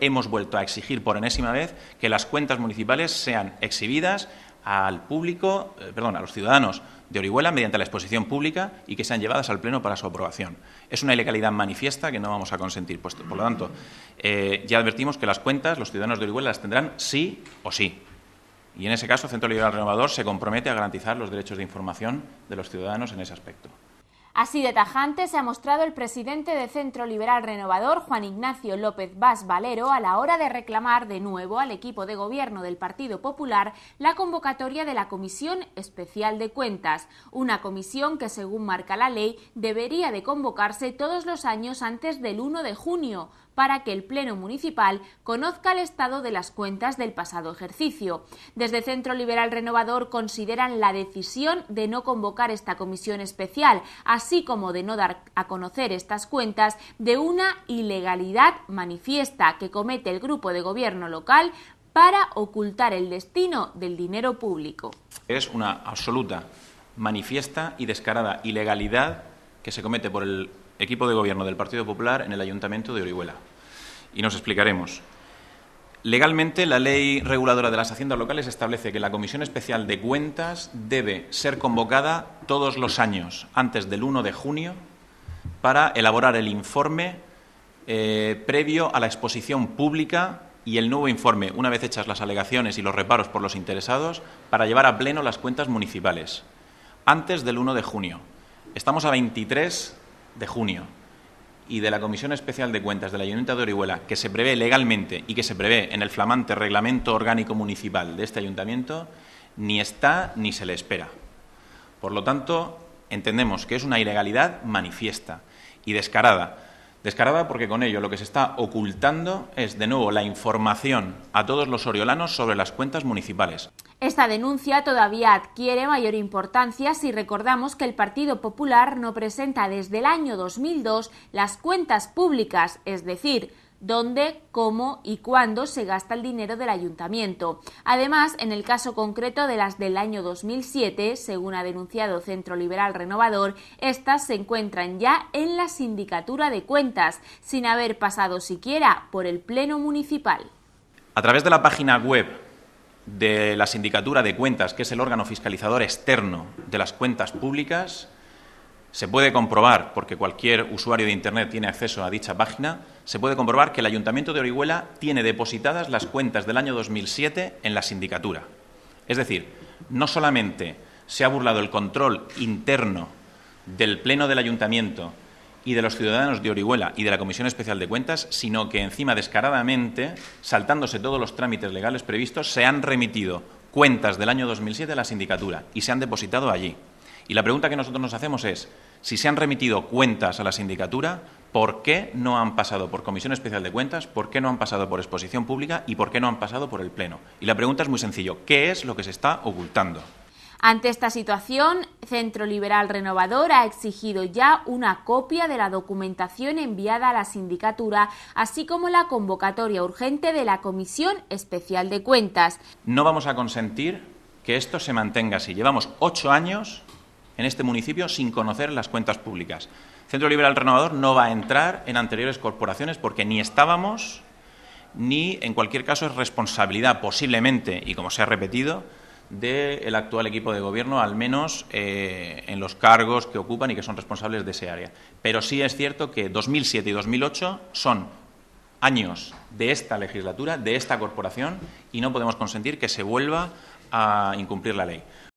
hemos vuelto a exigir por enésima vez que las cuentas municipales sean exhibidas al público, eh, perdón, a los ciudadanos de Orihuela mediante la exposición pública y que sean llevadas al Pleno para su aprobación. Es una ilegalidad manifiesta que no vamos a consentir. Pues, por lo tanto, eh, ya advertimos que las cuentas los ciudadanos de Orihuela las tendrán sí o sí. Y en ese caso, el Centro Liberal Renovador se compromete a garantizar los derechos de información de los ciudadanos en ese aspecto. Así de tajante se ha mostrado el presidente de Centro Liberal Renovador, Juan Ignacio López Vaz Valero, a la hora de reclamar de nuevo al equipo de gobierno del Partido Popular la convocatoria de la Comisión Especial de Cuentas, una comisión que, según marca la ley, debería de convocarse todos los años antes del 1 de junio, para que el Pleno Municipal conozca el estado de las cuentas del pasado ejercicio. Desde Centro Liberal Renovador consideran la decisión de no convocar esta comisión especial a así como de no dar a conocer estas cuentas de una ilegalidad manifiesta que comete el grupo de gobierno local para ocultar el destino del dinero público. Es una absoluta, manifiesta y descarada ilegalidad que se comete por el equipo de gobierno del Partido Popular en el Ayuntamiento de Orihuela. Y nos explicaremos. Legalmente, la ley reguladora de las haciendas locales establece que la Comisión Especial de Cuentas debe ser convocada todos los años, antes del 1 de junio, para elaborar el informe eh, previo a la exposición pública y el nuevo informe, una vez hechas las alegaciones y los reparos por los interesados, para llevar a pleno las cuentas municipales, antes del 1 de junio. Estamos a 23 de junio y de la Comisión Especial de Cuentas del Ayuntamiento de Orihuela, que se prevé legalmente y que se prevé en el flamante reglamento orgánico municipal de este ayuntamiento, ni está ni se le espera. Por lo tanto, entendemos que es una ilegalidad manifiesta y descarada. Descarada porque con ello lo que se está ocultando es, de nuevo, la información a todos los oriolanos sobre las cuentas municipales. Esta denuncia todavía adquiere mayor importancia si recordamos que el Partido Popular no presenta desde el año 2002 las cuentas públicas, es decir, dónde, cómo y cuándo se gasta el dinero del ayuntamiento. Además, en el caso concreto de las del año 2007, según ha denunciado Centro Liberal Renovador, estas se encuentran ya en la sindicatura de cuentas, sin haber pasado siquiera por el Pleno Municipal. A través de la página web de la sindicatura de cuentas, que es el órgano fiscalizador externo de las cuentas públicas, se puede comprobar, porque cualquier usuario de Internet tiene acceso a dicha página, se puede comprobar que el Ayuntamiento de Orihuela tiene depositadas las cuentas del año 2007 en la sindicatura. Es decir, no solamente se ha burlado el control interno del Pleno del Ayuntamiento y de los ciudadanos de Orihuela y de la Comisión Especial de Cuentas, sino que encima descaradamente, saltándose todos los trámites legales previstos, se han remitido cuentas del año 2007 a la sindicatura y se han depositado allí. Y la pregunta que nosotros nos hacemos es, si se han remitido cuentas a la sindicatura, ¿por qué no han pasado por Comisión Especial de Cuentas? ¿Por qué no han pasado por exposición pública? ¿Y por qué no han pasado por el Pleno? Y la pregunta es muy sencillo, ¿qué es lo que se está ocultando? Ante esta situación, Centro Liberal Renovador ha exigido ya una copia de la documentación enviada a la sindicatura, así como la convocatoria urgente de la Comisión Especial de Cuentas. No vamos a consentir que esto se mantenga así. Llevamos ocho años en este municipio sin conocer las cuentas públicas. Centro Liberal Renovador no va a entrar en anteriores corporaciones porque ni estábamos, ni en cualquier caso es responsabilidad posiblemente, y como se ha repetido, del actual equipo de gobierno, al menos eh, en los cargos que ocupan y que son responsables de ese área. Pero sí es cierto que 2007 y 2008 son años de esta legislatura, de esta corporación, y no podemos consentir que se vuelva a incumplir la ley.